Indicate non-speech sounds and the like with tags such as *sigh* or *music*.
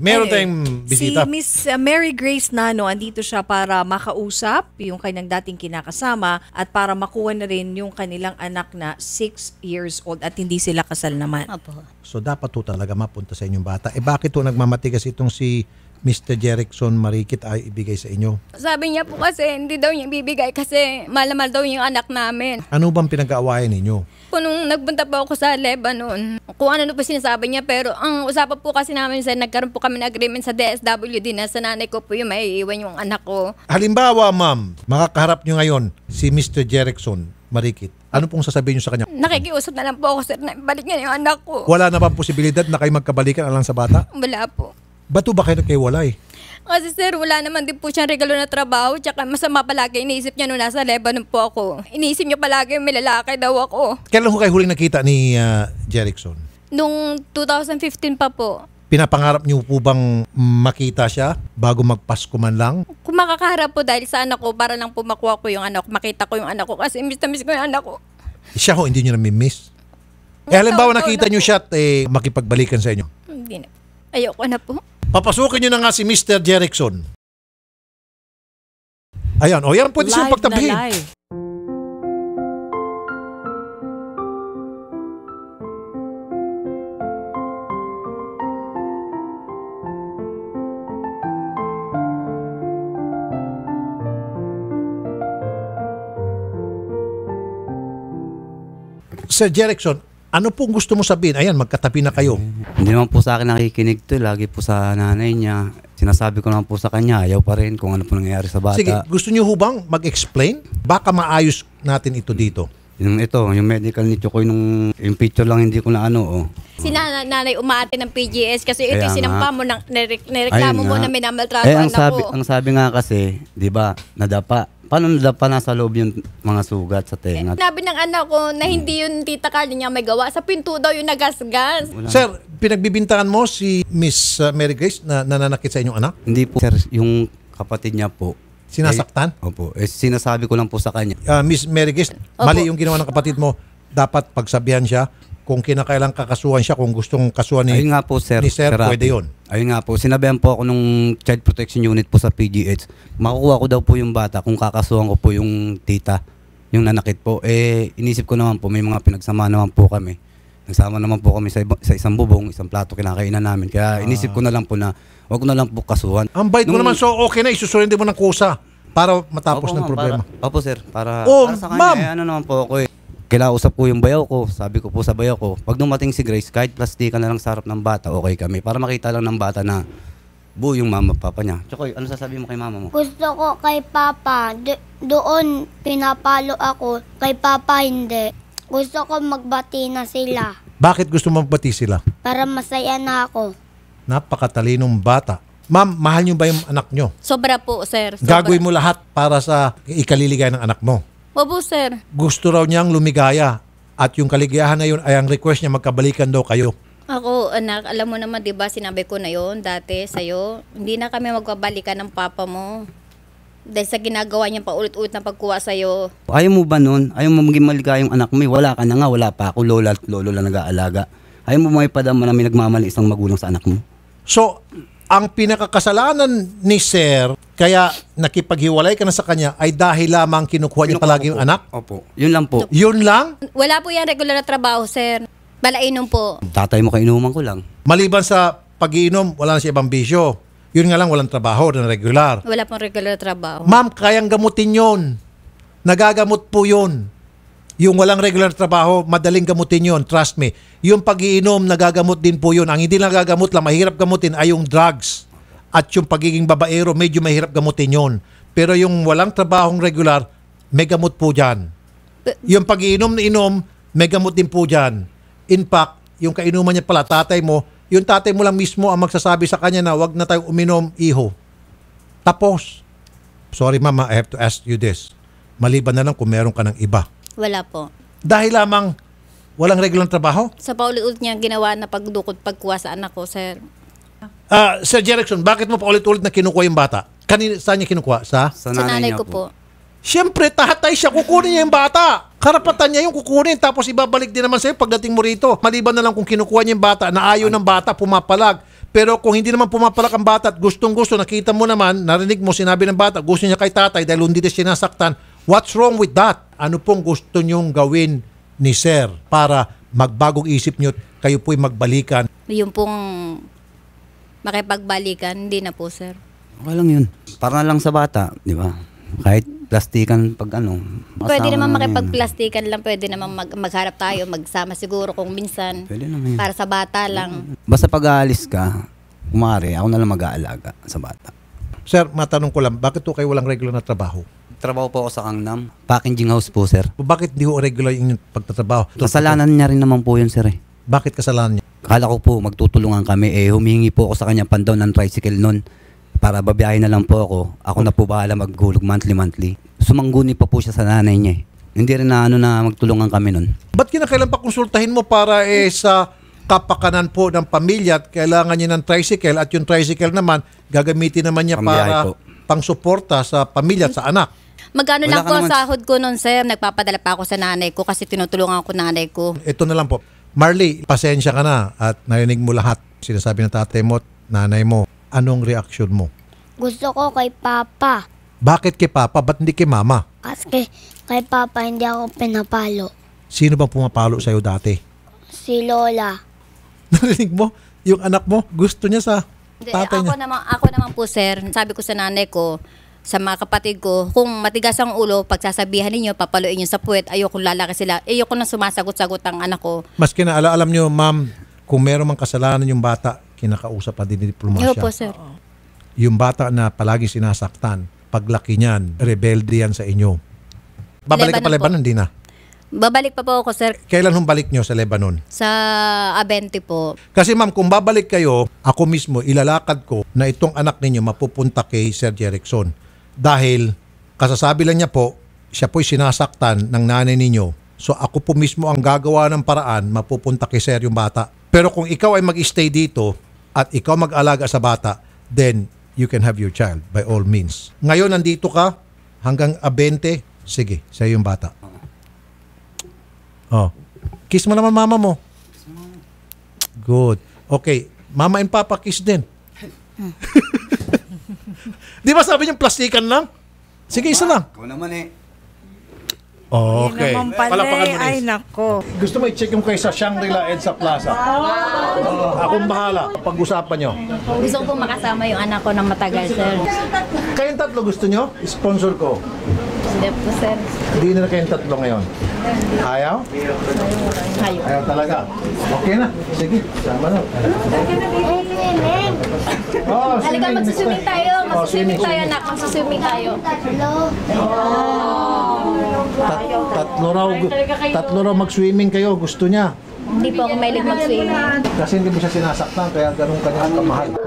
Meron okay. tayong bisita. Si Miss uh, Mary Grace Nano, andito siya para makausap yung kanyang dating kinakasama at para makuha na rin yung kanilang anak na 6 years old at hindi sila kasal naman. Opo. So dapat to talaga mapunta sa inyong bata. Eh bakit to nagmamatigas itong si Mr. Jerickson Marikit ay ibigay sa inyo? Sabi niya po kasi hindi daw niya ibibigay kasi malamal daw yung anak namin. Ano bang pinag-aawayan ninyo? po nung nagpunta po ako sa Lebanon, kung ano po sinasabi niya, pero ang usapan po kasi namin sa nagkaroon po kami ng agreement sa DSWD na sa nanay ko po yung maiiwan yung anak ko. Halimbawa, ma'am, makakaharap niyo ngayon si Mr. Jerickson Marikit. Ano pong sasabihin niyo sa kanya? Nakikiusap na lang po ako, sir, na balik niya yung anak ko. Wala na bang posibilidad na kayo magkabalikan alang sa bata? Wala po. Ba't ba kayo nagkaiwalay? Kasi sir, wala naman din po siyang regalo na trabaho. Tsaka masama palagi iniisip niya nung nasa Lebanon po ako. Iniisip niya palagi may lalaki daw ako. Kailan ho kayo huling nakita ni ah, Jerickson? Nung 2015 pa po, Pinapangarap niyo po bang makita siya bago magpasko man lang? kung makakaharap po dahil sa anak ko, para lang po makuha ko yung anak, ko, makita ko yung anak ko. Kasi miss na miss ko yung anak ko. Siya ho, hindi niyo nami-miss. Eh, halimbawa nakita niyo siya at eh, makipagbalikan sa inyo. Hindi na. Ayoko na po. Papasukin niyo na nga si Mr. Jerickson. Ayan, o oh, yan pwede siyang pagtabihin. Sir Jerickson, ano pong gusto mo sabihin? Ayan, magkatabi na kayo. Hindi naman po sa akin nakikinig to. Lagi po sa nanay niya. Sinasabi ko naman po sa kanya, ayaw pa rin kung ano po nangyayari sa bata. Sige, gusto niyo hubang mag-explain? Baka maayos natin ito dito. Yung ito, yung medical ni Chokoy nung yung picture lang hindi ko na ano oh. Si nanay umaate ng PGS kasi ito yung sinampa mo ng nirek- nireklamo Ayun mo nga. na minamaltrato eh, ang, sabi, ang sabi nga kasi, 'di ba, nadapa pananda pa nasa loob yung mga sugat sa tenga. Eh, nabi ng anak ko na hindi yung tita Carly niya may gawa. Sa pinto daw yung nagasgas. Sir, pinagbibintangan mo si Miss uh, Mary Grace na nananakit sa inyong anak? Hindi po, sir. Yung kapatid niya po. Sinasaktan? Eh, opo. Eh, sinasabi ko lang po sa kanya. Uh, Miss Mary Grace, mali yung ginawa ng kapatid mo. Dapat pagsabihan siya kung kinakailang kakasuhan siya, kung gustong kasuhan ni, nga po, sir, ni sir, sir pwede yun. Ayun nga po, sinabihan po ako nung Child Protection Unit po sa PGH, makukuha ko daw po yung bata kung kakasuhan ko po yung tita, yung nanakit po. Eh, inisip ko naman po, may mga pinagsama naman po kami. Nagsama naman po kami sa, iba, sa isang bubong, isang plato kinakainan namin. Kaya ah. inisip ko na lang po na, wag ko na lang po kasuhan. Ang bait mo naman, so okay na, isusurrender mo ng kusa para matapos Opo, ng problema. opo sir, para, Oh, para sa kanya, eh, ano naman po ako eh. Kinausap ko yung bayaw ko. Sabi ko po sa bayaw ko, pag dumating si Grace, kahit plastikan na lang sarap ng bata, okay kami. Para makita lang ng bata na buo yung mama papa niya. Chokoy, ano sasabihin mo kay mama mo? Gusto ko kay papa. Do- doon pinapalo ako. Kay papa hindi. Gusto ko magbati na sila. Bakit gusto mong magbati sila? Para masaya na ako. Napakatalinong bata. Ma'am, mahal niyo ba yung anak niyo? Sobra po, sir. Sobra. Gagawin mo lahat para sa ikaliligay ng anak mo. Opo, sir. Gusto raw niyang lumigaya at yung kaligayahan na yun ay ang request niya magkabalikan daw kayo. Ako, anak, alam mo naman, di ba, sinabi ko na yon dati sa'yo. Hindi na kami magkabalikan ng papa mo. Dahil sa ginagawa niya paulit-ulit na pagkuha sa'yo. Ayaw mo ba nun? Ayaw mo maging maligaya yung anak mo? Wala ka na nga, wala pa ako. Lola at lolo lang nag-aalaga. Ayaw mo may padama na may nagmamali isang magulang sa anak mo? So, ang pinakakasalanan ni sir, kaya nakipaghiwalay ka na sa kanya, ay dahil lamang kinukuha niya palagi yung anak? Opo. Yun lang po. Yun lang? Wala po yan regular na trabaho, sir. Balainom po. Tatay mo kainuman ko lang. Maliban sa pag-iinom, wala na siya ibang bisyo. Yun nga lang, walang trabaho na regular. Wala pong regular na trabaho. Ma'am, kayang gamutin yun. Nagagamot po yun. Yung walang regular trabaho, madaling gamutin yun, trust me. Yung pagiinom, nagagamot din po yun. Ang hindi nagagamot lang, mahirap gamutin ay yung drugs. At yung pagiging babaero, medyo mahirap gamutin yun. Pero yung walang trabahong regular, may gamot po dyan. Yung pagiinom na inom, may gamot din po dyan. In fact, yung kainuman niya pala, tatay mo, yung tatay mo lang mismo ang magsasabi sa kanya na wag na tayo uminom, iho. Tapos. Sorry mama, I have to ask you this. Maliban na lang kung meron ka ng iba. Wala po. Dahil lamang walang regular trabaho? Sa paulit-ulit niya ginawa na pagdukot pagkuha sa anak ko, sir. Ah, Sir Jerickson, bakit mo paulit-ulit na kinukuha yung bata? Kanina, saan niya kinukuha? Sa? Sa Sa nanay ko po. Siyempre, tatay siya, kukunin niya yung bata. Karapatan niya yung kukunin, tapos ibabalik din naman sa'yo pagdating mo rito. Maliban na lang kung kinukuha niya yung bata, na ayaw ng bata, pumapalag. Pero kung hindi naman pumapalak ang bata at gustong gusto, nakita mo naman, narinig mo, sinabi ng bata, gusto niya kay tatay dahil hindi siya sinasaktan, What's wrong with that? Ano pong gusto nyong gawin ni Sir para magbagong isip nyo, kayo po'y magbalikan? Yung pong makipagbalikan, hindi na po, Sir. Okay lang yun. Para lang sa bata, di ba? Kahit plastikan pag ano. Pwede naman makipagplastikan lang, pwede naman mag magharap tayo, magsama siguro kung minsan. Pwede naman yun. Para sa bata lang. Basta pag aalis ka, kumari, ako na lang mag-aalaga sa bata. Sir, matanong ko lang, bakit po kayo walang regular na trabaho? Nagtrabaho po ako sa Kangnam. Packaging house po, sir. Bakit di ko regular yung pagtatrabaho? Kasalanan niya rin naman po yun, sir. Eh. Bakit kasalanan niya? Kala ko po, magtutulungan kami. Eh, humingi po ako sa kanya pandaw ng tricycle noon para babiyahin na lang po ako. Ako na po bahala maghulog monthly-monthly. Sumangguni pa po siya sa nanay niya eh. Hindi rin na ano na magtulungan kami noon. Ba't kinakailan pa konsultahin mo para eh sa kapakanan po ng pamilya at kailangan niya ng tricycle at yung tricycle naman gagamitin naman niya Pambiyahe para po. pangsuporta sa pamilya at sa anak. Magano lang po naman. sahod ko noon, sir. Nagpapadala pa ako sa nanay ko kasi tinutulungan ko nanay ko. Ito na lang po. Marley, pasensya ka na at narinig mo lahat. Sinasabi ng tatay mo at nanay mo. Anong reaksyon mo? Gusto ko kay Papa. Bakit kay Papa? Ba't hindi kay Mama? Kasi kay Papa hindi ako pinapalo. Sino bang pumapalo sa'yo dati? Si Lola. *laughs* Narinig mo? Yung anak mo, gusto niya sa tatay niya? ako naman, ako naman po, sir. Sabi ko sa nanay ko, sa mga kapatid ko, kung matigas ang ulo, pagsasabihan ninyo, papaluin nyo sa puwet, ayoko lalaki sila, ayoko nang sumasagot-sagot ang anak ko. Maski na alam nyo, ma'am, kung meron mang kasalanan yung bata, kinakausap pa din ni diplomasya. po, sir. Yung bata na palagi sinasaktan, paglaki niyan, rebelde yan sa inyo. Babalik Lebanon ka pa Lebanon, hindi na? Babalik pa po ako, sir, Kailan hong balik nyo sa Lebanon? sa Avente po. Kasi ma'am, kung babalik kayo, ako mismo ilalakad ko na itong anak ninyo mapupunta kay Sir Jerickson dahil kasasabi lang niya po, siya po'y sinasaktan ng nanay ninyo. So ako po mismo ang gagawa ng paraan, mapupunta kay sir yung bata. Pero kung ikaw ay mag-stay dito at ikaw mag-alaga sa bata, then you can have your child by all means. Ngayon, nandito ka hanggang 20, sige, sa yung bata. Oh. Kiss mo naman mama mo. Good. Okay. Mama and papa kiss din. *laughs* *laughs* Di ba sabi niyo plastikan lang? Sige, isa lang. Ikaw naman eh. Oh, okay. Naman pala, Palakpakan eh. Ay, nako. Gusto mo i-check yung kaysa Shangri-La sa Plaza. Akong bahala. Pag-usapan nyo. Gusto ko pong makasama yung anak ko ng matagal, sir. Kayong tatlo gusto nyo? Sponsor ko. Hindi po, sir. Hindi na kayong tatlo ngayon. Ayaw? Ayaw. Ayaw talaga? Okay na. Sige, sama na. Oh, Halika, magsusuming tayo. Oh, magsusuming tayo, anak. Magsusuming tayo. Tatlo. Oh. tatlo raw. Tatlo raw mag-swimming kayo. Gusto niya. Hindi po ako mahilig mag-swimming. Kasi hindi mo siya sinasaktan, kaya ganun kanya kamahal.